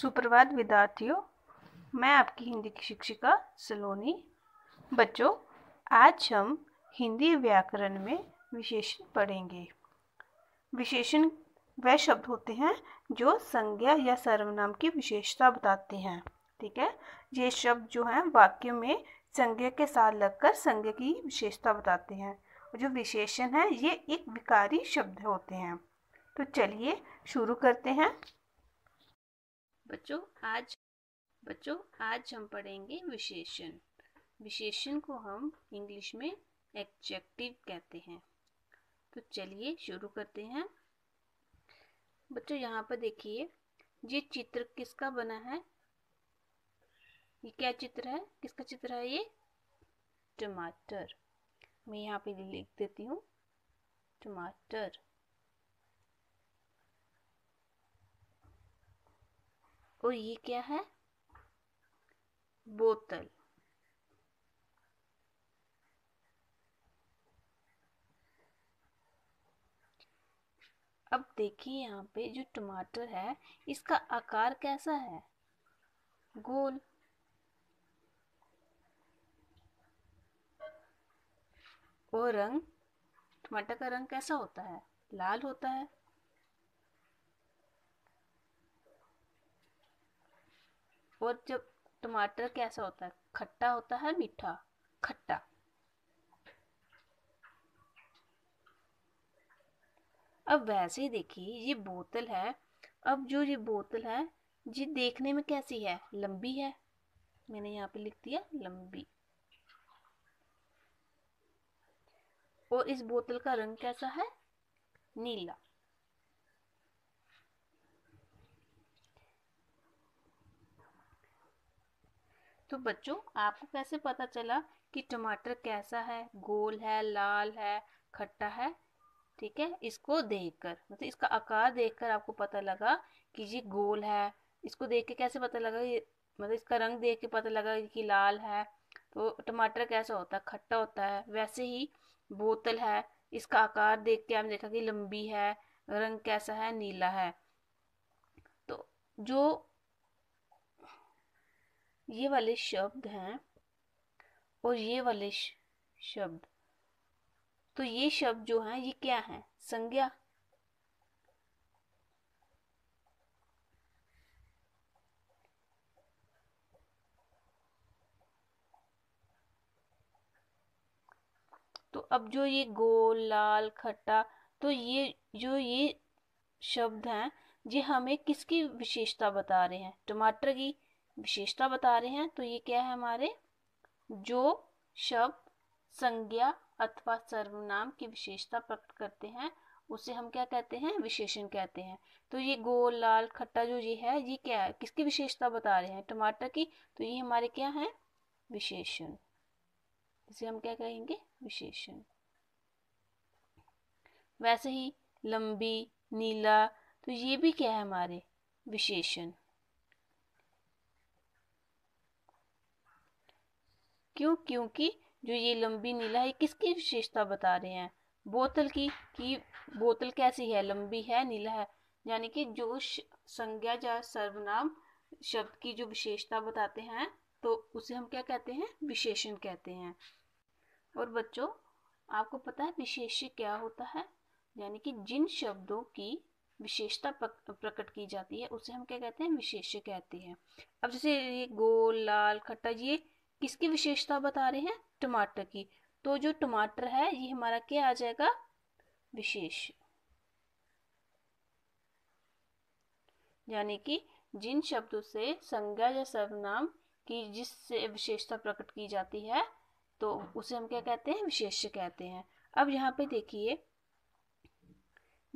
सुप्रभात विद्यार्थियों मैं आपकी हिंदी की शिक्षिका सलोनी बच्चों आज हम हिंदी व्याकरण में विशेषण पढ़ेंगे विशेषण वे शब्द होते हैं जो संज्ञा या सर्वनाम की विशेषता बताते हैं ठीक है ये शब्द जो हैं वाक्य में संज्ञा के साथ लगकर संज्ञा की विशेषता बताते हैं जो विशेषण है ये एक विकारी शब्द होते हैं तो चलिए शुरू करते हैं बच्चों आज बच्चों आज हम पढ़ेंगे विशेषण विशेषण को हम इंग्लिश में एक्जेक्टिव कहते हैं तो चलिए शुरू करते हैं बच्चों यहाँ पर देखिए ये चित्र किसका बना है ये क्या चित्र है किसका चित्र है ये टमाटर मैं यहाँ पे लिख देती हूँ टमाटर और ये क्या है बोतल अब देखिए यहाँ पे जो टमाटर है इसका आकार कैसा है गोल और रंग टमाटर का रंग कैसा होता है लाल होता है और जब टमाटर कैसा होता है खट्टा होता है मीठा खट्टा अब वैसे ही देखिए ये बोतल है अब जो ये बोतल है ये देखने में कैसी है लंबी है मैंने यहाँ पे लिख दिया लंबी और इस बोतल का रंग कैसा है नीला तो बच्चों आपको कैसे पता चला कि टमाटर कैसा है गोल है लाल है खट्टा है ठीक है इसको देखकर मतलब तो इसका आकार देखकर आपको पता लगा कि ये गोल है इसको देख के कैसे पता लगा ये मतलब इसका रंग देख के पता लगा कि लाल है तो टमाटर कैसा होता है खट्टा होता है वैसे ही बोतल है इसका आकार देख के हमने देखा कि लंबी है रंग कैसा है नीला है तो जो ये वाले शब्द हैं और ये वाले शब्द तो ये शब्द जो हैं ये क्या है संज्ञा तो अब जो ये गोल लाल खट्टा तो ये जो ये शब्द हैं ये हमें किसकी विशेषता बता रहे हैं टमाटर की विशेषता बता रहे हैं तो ये क्या है हमारे जो शब्द संज्ञा अथवा सर्वनाम की विशेषता प्रकट करते हैं उसे हम क्या कहते हैं विशेषण कहते हैं तो ये गोल लाल खट्टा जो ये है ये क्या है किसकी विशेषता बता रहे हैं टमाटर की तो ये हमारे क्या है विशेषण इसे हम क्या कहेंगे विशेषण वैसे ही लंबी नीला तो ये भी क्या है हमारे विशेषण क्यों क्योंकि जो ये लंबी नीला है किसकी विशेषता बता रहे हैं बोतल की कि बोतल कैसी है लंबी है नीला है यानी कि जो संज्ञा या सर्वनाम शब्द की जो विशेषता बताते हैं तो उसे हम क्या कहते हैं विशेषण कहते हैं और बच्चों आपको पता है विशेष्य क्या होता है यानी कि जिन शब्दों की विशेषता प्रकट की जाती है उसे हम क्या कहते हैं विशेष्य कहते हैं अब जैसे ये गोल लाल खट्टा ये किसकी विशेषता बता रहे हैं टमाटर की तो जो टमाटर है ये हमारा क्या आ जाएगा विशेष यानी कि जिन शब्दों से संज्ञा या सर्वनाम की जिससे विशेषता प्रकट की जाती है तो उसे हम क्या कहते हैं विशेष कहते हैं अब यहाँ पे देखिए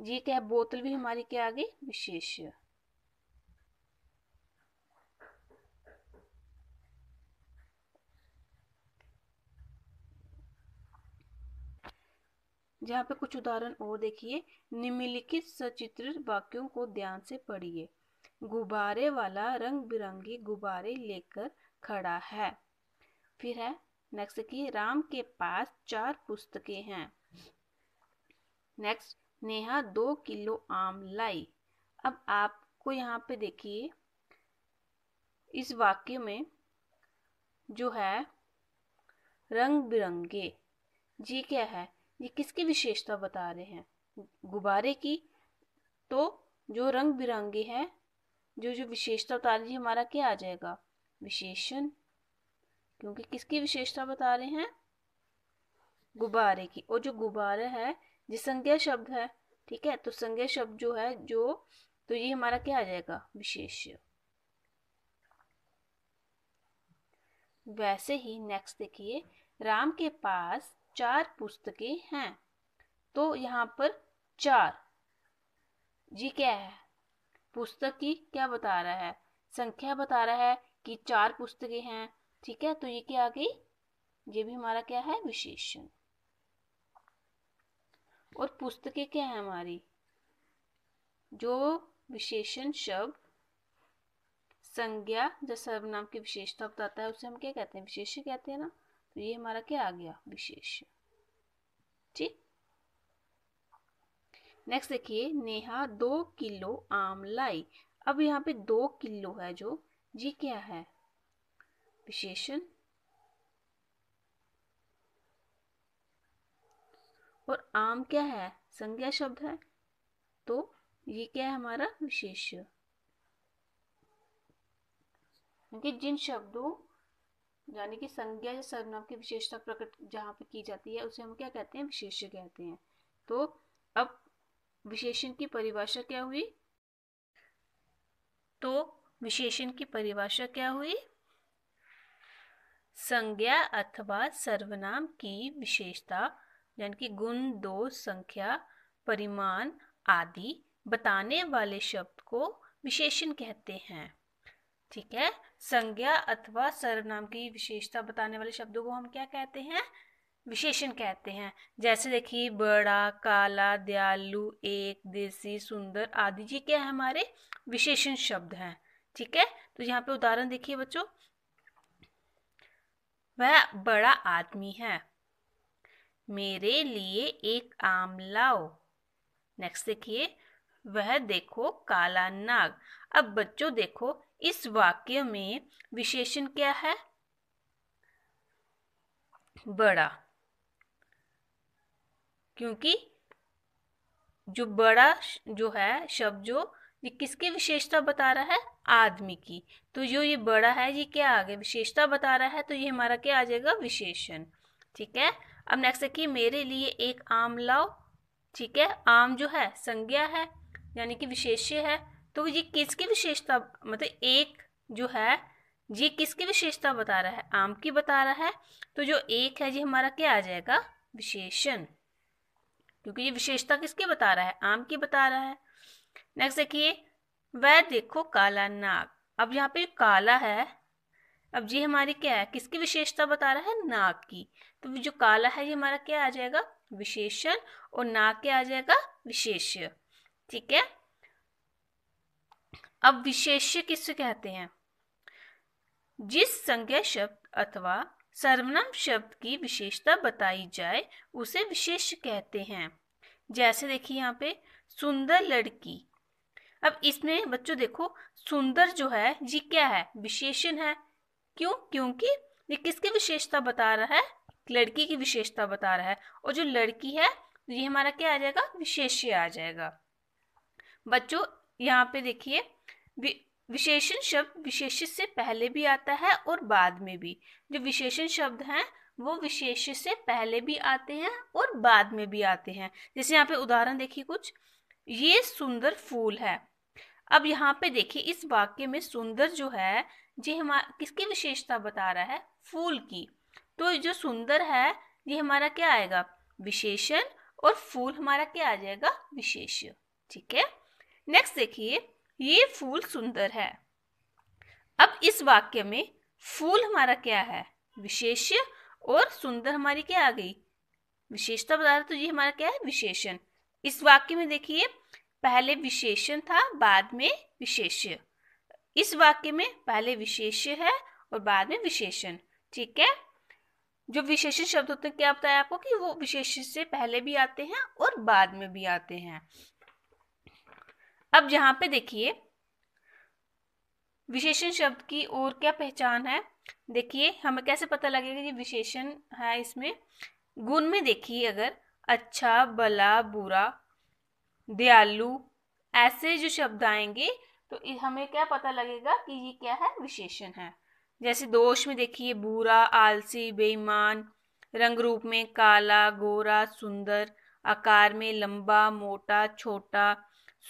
ये क्या बोतल भी हमारी क्या आ गई विशेष्य जहाँ पे कुछ उदाहरण और देखिए निम्नलिखित सचित्र वाक्यों को ध्यान से पढ़िए गुब्बारे वाला रंग बिरंगी गुब्बारे लेकर खड़ा है फिर है नेक्स्ट देखिए राम के पास चार पुस्तकें हैं नेक्स्ट नेहा दो किलो आम लाई अब आपको यहाँ पे देखिए इस वाक्य में जो है रंग बिरंगे जी क्या है ये किसकी विशेषता बता रहे हैं गुब्बारे की तो जो रंग बिरंगे हैं जो जो विशेषता बता रही है हमारा क्या आ जाएगा विशेषण क्योंकि किसकी विशेषता बता रहे हैं गुब्बारे की और जो गुब्बारे है जो संज्ञा शब्द है ठीक है तो संज्ञा शब्द जो है जो तो ये हमारा क्या आ जाएगा विशेष वैसे ही नेक्स्ट देखिए राम के पास चार पुस्तकें हैं तो यहाँ पर चार जी क्या है पुस्तक की क्या बता रहा है संख्या बता रहा है कि चार पुस्तकें हैं ठीक है तो ये क्या आ गई ये भी हमारा क्या है विशेषण और पुस्तकें क्या है हमारी जो विशेषण शब्द संज्ञा जो सर्वनाम की विशेषता बताता है उसे हम क्या कहते हैं विशेष कहते हैं ना तो ये हमारा क्या आ गया विशेष ठीक नेक्स्ट देखिए नेहा दो किलो आम लाई अब यहाँ पे दो किलो है जो जी क्या है विशेषण और आम क्या है संज्ञा शब्द है तो ये क्या है हमारा विशेष जिन शब्दों यानी कि संज्ञा या सर्वनाम की विशेषता प्रकट जहाँ पे की जाती है उसे हम क्या कहते हैं विशेष्य कहते हैं तो अब विशेषण की परिभाषा क्या हुई तो विशेषण की परिभाषा क्या हुई संज्ञा अथवा सर्वनाम की विशेषता यानी कि गुण दोष संख्या परिमाण आदि बताने वाले शब्द को विशेषण कहते हैं ठीक है संज्ञा अथवा सर्वनाम की विशेषता बताने वाले शब्दों को हम क्या कहते हैं विशेषण कहते हैं जैसे देखिए बड़ा काला दयालु एक देसी सुंदर आदि जी क्या है हमारे विशेषण शब्द हैं ठीक है तो यहाँ पे उदाहरण देखिए बच्चों वह बड़ा आदमी है मेरे लिए एक आम लाओ नेक्स्ट देखिए वह देखो काला नाग अब बच्चों देखो इस वाक्य में विशेषण क्या है बड़ा क्योंकि जो बड़ा जो है शब्द जो ये किसकी विशेषता बता रहा है आदमी की तो जो ये बड़ा है ये क्या आ गया विशेषता बता रहा है तो ये हमारा क्या आ जाएगा विशेषण ठीक है अब नेक्स्ट देखिए मेरे लिए एक आम लाओ ठीक है आम जो है संज्ञा है यानी कि विशेष्य है तो ये किसकी विशेषता मतलब एक जो है ये किसकी विशेषता बता रहा है आम की बता रहा है तो जो एक है ये हमारा क्या आ जाएगा विशेषण क्योंकि ये विशेषता किसकी बता रहा है आम की बता रहा है नेक्स्ट देखिए वह देखो काला नाग अब यहाँ पे काला है अब ये हमारी क्या है किसकी विशेषता बता रहा है नाग की तो जो काला है ये हमारा क्या आ जाएगा विशेषण और नाग क्या आ जाएगा विशेष्य ठीक है अब विशेष्य किसे कहते हैं जिस संज्ञा शब्द अथवा सर्वनाम शब्द की विशेषता बताई जाए उसे विशेष कहते हैं जैसे देखिए यहाँ पे सुंदर लड़की अब इसमें बच्चों देखो सुंदर जो है ये क्या है विशेषण है क्यों क्योंकि ये किसकी विशेषता बता रहा है लड़की की विशेषता बता रहा है और जो लड़की है ये हमारा क्या आ जाएगा विशेष्य आ जाएगा बच्चों यहाँ पे देखिए विशेषण शब्द विशेष से पहले भी आता है और बाद में भी जो विशेषण शब्द हैं वो विशेष से पहले भी आते हैं और बाद में भी आते हैं जैसे यहाँ पे उदाहरण देखिए कुछ ये सुंदर फूल है अब यहाँ पे देखिए इस वाक्य में सुंदर जो है ये हमारा किसकी विशेषता बता रहा है फूल की तो जो सुंदर है ये हमारा क्या आएगा विशेषण और फूल हमारा क्या आ जाएगा विशेष ठीक है नेक्स्ट देखिए ये फूल सुंदर है अब इस वाक्य में फूल हमारा क्या है विशेष्य और सुंदर हमारी क्या आ गई विशेषता बता रहे तो ये हमारा क्या है विशेषण इस वाक्य में देखिए पहले विशेषण था बाद में विशेष्य इस वाक्य में पहले विशेष्य है और बाद में विशेषण ठीक है जो विशेषण शब्द होते हैं क्या बताया आपको कि वो विशेष से पहले भी आते हैं और बाद में भी आते हैं अब यहाँ पे देखिए विशेषण शब्द की और क्या पहचान है देखिए हमें कैसे पता लगेगा कि विशेषण है इसमें गुण में देखिए अगर अच्छा भला बुरा दयालु ऐसे जो शब्द आएंगे तो हमें क्या पता लगेगा कि ये क्या है विशेषण है जैसे दोष में देखिए बुरा आलसी बेईमान रंग रूप में काला गोरा सुंदर आकार में लंबा मोटा छोटा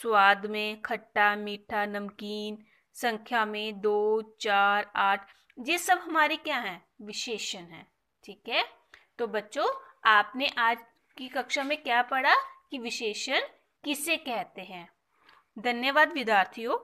स्वाद में खट्टा मीठा नमकीन संख्या में दो चार आठ ये सब हमारे क्या हैं विशेषण हैं ठीक है तो बच्चों आपने आज की कक्षा में क्या पढ़ा कि विशेषण किसे कहते हैं धन्यवाद विद्यार्थियों